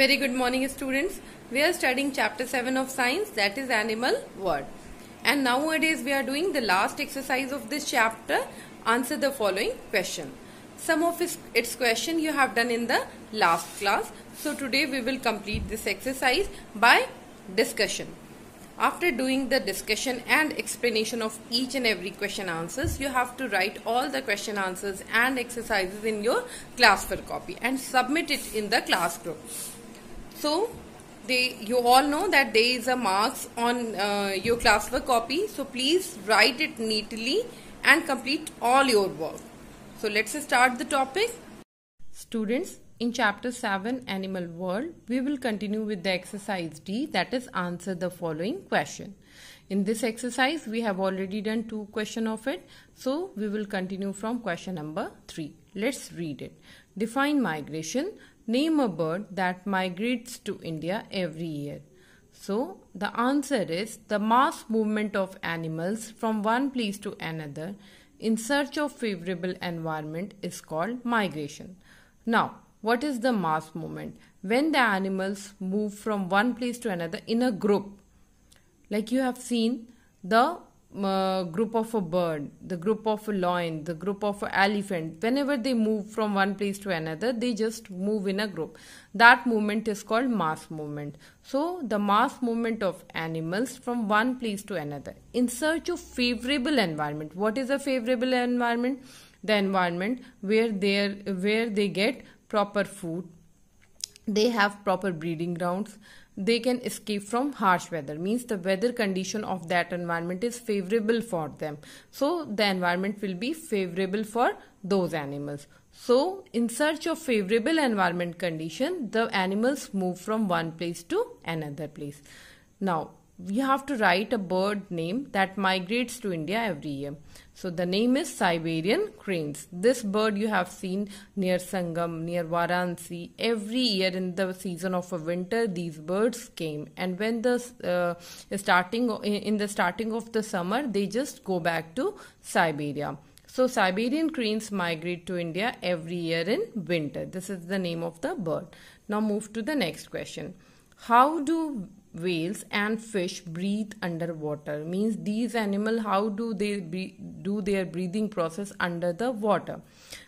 Very good morning students. We are studying chapter 7 of science that is animal world. And nowadays we are doing the last exercise of this chapter. Answer the following question. Some of its question you have done in the last class. So today we will complete this exercise by discussion. After doing the discussion and explanation of each and every question answers, you have to write all the question answers and exercises in your class for copy and submit it in the class group. So they, you all know that there is a marks on uh, your classwork copy. So please write it neatly and complete all your work. So let's start the topic. Students, in chapter 7 Animal World, we will continue with the exercise D that is answer the following question. In this exercise, we have already done two question of it. So we will continue from question number 3. Let's read it. Define migration. Name a bird that migrates to India every year. So the answer is the mass movement of animals from one place to another in search of favorable environment is called migration. Now, what is the mass movement? When the animals move from one place to another in a group. Like you have seen, the uh, group of a bird, the group of a lion, the group of an elephant, whenever they move from one place to another, they just move in a group. That movement is called mass movement. So, the mass movement of animals from one place to another in search of favorable environment. What is a favorable environment? The environment where they where they get proper food, they have proper breeding grounds, they can escape from harsh weather means the weather condition of that environment is favorable for them so the environment will be favorable for those animals so in search of favorable environment condition the animals move from one place to another place now you have to write a bird name that migrates to India every year. So the name is Siberian cranes. This bird you have seen near Sangam, near Varanasi. Every year in the season of a winter, these birds came, and when the uh, starting in the starting of the summer, they just go back to Siberia. So Siberian cranes migrate to India every year in winter. This is the name of the bird. Now move to the next question. How do whales and fish breathe underwater means these animal how do they be, do their breathing process under the water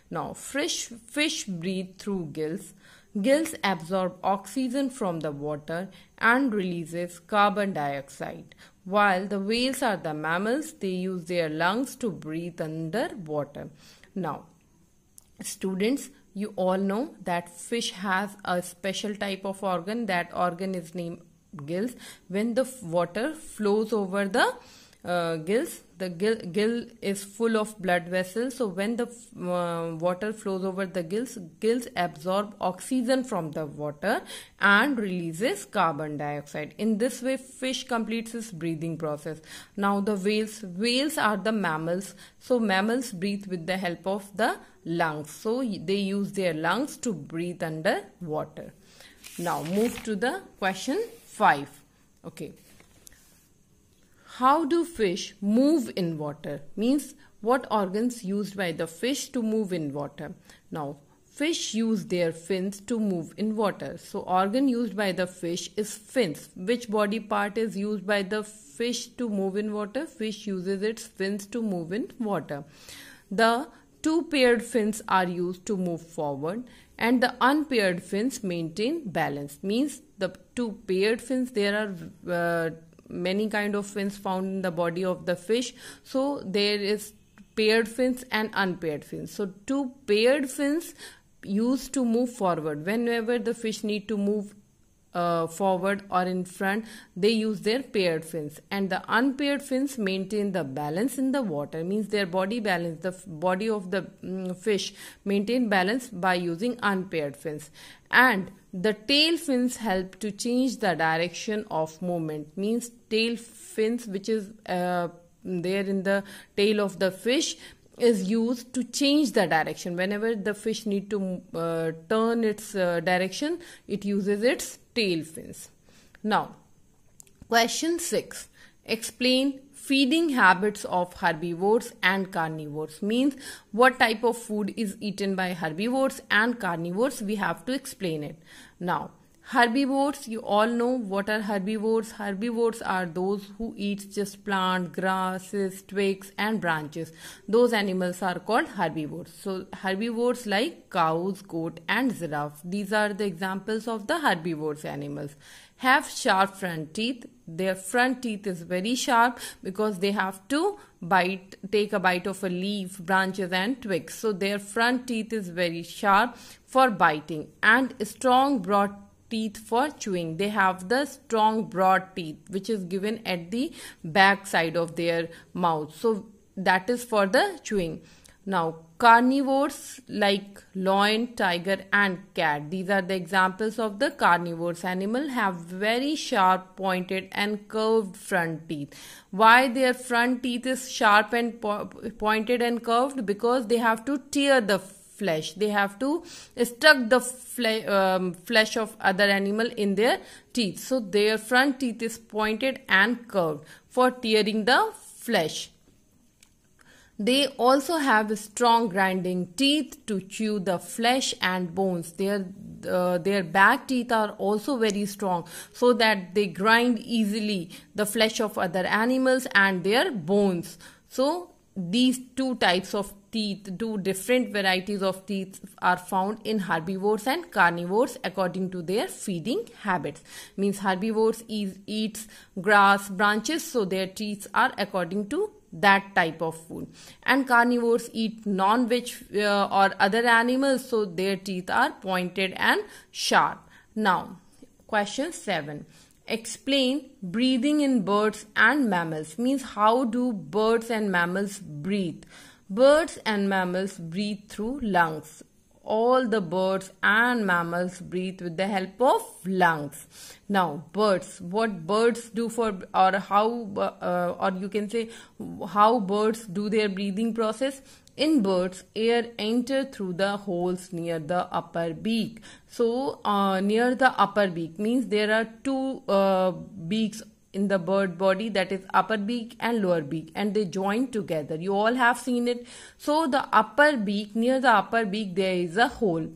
now fish fish breathe through gills gills absorb oxygen from the water and releases carbon dioxide while the whales are the mammals they use their lungs to breathe underwater now students you all know that fish has a special type of organ that organ is named gills when the water flows over the uh, gills the gill, gill is full of blood vessels so when the uh, water flows over the gills gills absorb oxygen from the water and releases carbon dioxide in this way fish completes its breathing process now the whales whales are the mammals so mammals breathe with the help of the lungs so they use their lungs to breathe under water now move to the question 5. Okay. How do fish move in water? Means what organs used by the fish to move in water. Now, fish use their fins to move in water. So, organ used by the fish is fins. Which body part is used by the fish to move in water? Fish uses its fins to move in water. The two paired fins are used to move forward and the unpaired fins maintain balance means the two paired fins there are uh, many kind of fins found in the body of the fish so there is paired fins and unpaired fins so two paired fins used to move forward whenever the fish need to move uh, forward or in front they use their paired fins and the unpaired fins maintain the balance in the water means their body balance the body of the um, fish maintain balance by using unpaired fins and the tail fins help to change the direction of movement means tail fins which is uh, there in the tail of the fish is used to change the direction whenever the fish need to uh, turn its uh, direction it uses its tail fins now question 6 explain feeding habits of herbivores and carnivores means what type of food is eaten by herbivores and carnivores we have to explain it now Herbivores, you all know what are herbivores. Herbivores are those who eat just plant, grasses, twigs and branches. Those animals are called herbivores. So herbivores like cows, goat and giraffe. These are the examples of the herbivores animals. Have sharp front teeth. Their front teeth is very sharp because they have to bite, take a bite of a leaf, branches and twigs. So their front teeth is very sharp for biting and strong broad teeth for chewing. They have the strong broad teeth which is given at the back side of their mouth. So that is for the chewing. Now carnivores like lion, tiger and cat. These are the examples of the carnivores animal have very sharp pointed and curved front teeth. Why their front teeth is sharp and po pointed and curved? Because they have to tear the flesh they have to stuck the fle- um, flesh of other animal in their teeth so their front teeth is pointed and curved for tearing the flesh they also have strong grinding teeth to chew the flesh and bones. Their, uh, their back teeth are also very strong so that they grind easily the flesh of other animals and their bones. So these two types of teeth, two different varieties of teeth are found in herbivores and carnivores according to their feeding habits. Means herbivores eat, eats grass, branches, so their teeth are according to that type of food. And carnivores eat non-veg uh, or other animals, so their teeth are pointed and sharp. Now, question 7 explain breathing in birds and mammals means how do birds and mammals breathe birds and mammals breathe through lungs all the birds and mammals breathe with the help of lungs now birds what birds do for or how uh, or you can say how birds do their breathing process in birds, air enter through the holes near the upper beak. So uh, near the upper beak means there are two uh, beaks in the bird body that is upper beak and lower beak and they join together you all have seen it so the upper beak near the upper beak there is a hole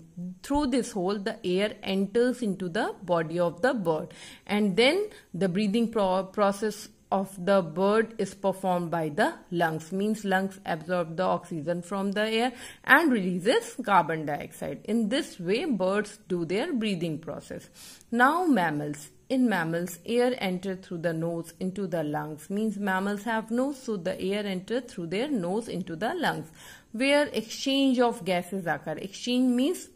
through this hole the air enters into the body of the bird and then the breathing pro process of the bird is performed by the lungs means lungs absorb the oxygen from the air and releases carbon dioxide in this way birds do their breathing process now mammals in mammals, air enters through the nose into the lungs. Means mammals have nose, so the air enters through their nose into the lungs. Where exchange of gases occur. Exchange means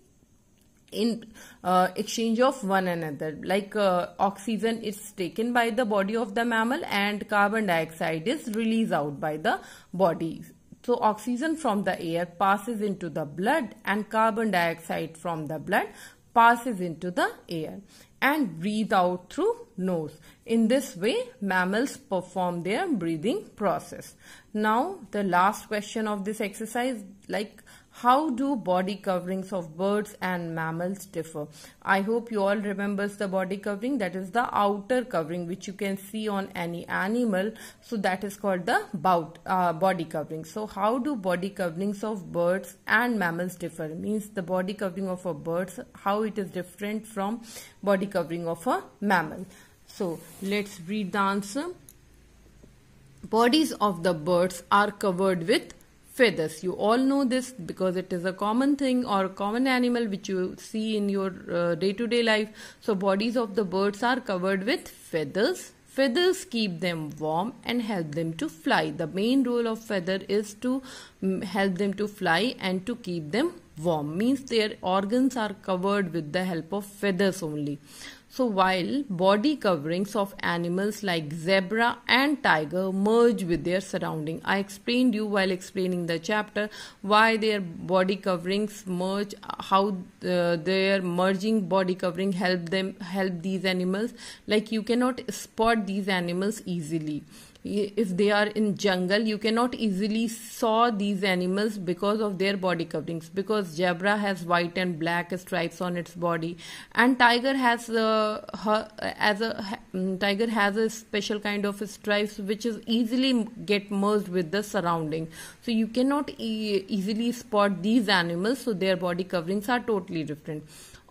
in uh, exchange of one another like uh, oxygen is taken by the body of the mammal and carbon dioxide is released out by the body so oxygen from the air passes into the blood and carbon dioxide from the blood passes into the air and breathe out through nose. In this way, mammals perform their breathing process. Now, the last question of this exercise, like how do body coverings of birds and mammals differ? I hope you all remembers the body covering that is the outer covering which you can see on any animal. So that is called the bout, uh, body covering. So how do body coverings of birds and mammals differ? Means the body covering of a bird, how it is different from body covering of a mammal. So let's read the answer. Bodies of the birds are covered with feathers. You all know this because it is a common thing or common animal which you see in your day to day life. So, bodies of the birds are covered with feathers. Feathers keep them warm and help them to fly. The main role of feather is to mm, help them to fly and to keep them warm. Means their organs are covered with the help of feathers only. So while body coverings of animals like zebra and tiger merge with their surrounding, I explained you while explaining the chapter why their body coverings merge, how uh, their merging body covering help them help these animals. Like you cannot spot these animals easily if they are in jungle you cannot easily saw these animals because of their body coverings because zebra has white and black stripes on its body and tiger has a, her, as a mm, tiger has a special kind of stripes which is easily get merged with the surrounding so you cannot e easily spot these animals so their body coverings are totally different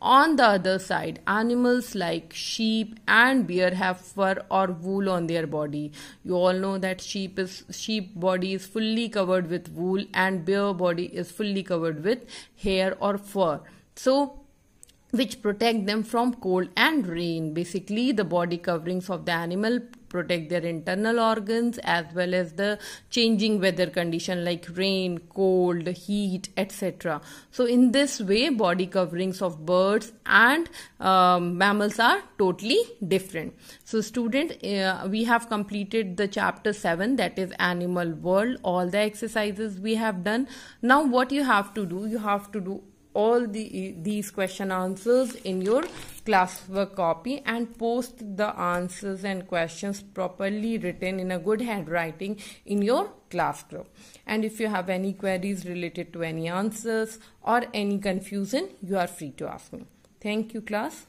on the other side, animals like sheep and bear have fur or wool on their body. You all know that sheep is sheep body is fully covered with wool and bear body is fully covered with hair or fur. So which protect them from cold and rain. Basically, the body coverings of the animal protect their internal organs as well as the changing weather condition like rain, cold, heat, etc. So in this way, body coverings of birds and um, mammals are totally different. So student, uh, we have completed the chapter 7 that is animal world, all the exercises we have done. Now what you have to do, you have to do all the these question answers in your classwork copy and post the answers and questions properly written in a good handwriting in your class group and if you have any queries related to any answers or any confusion you are free to ask me thank you class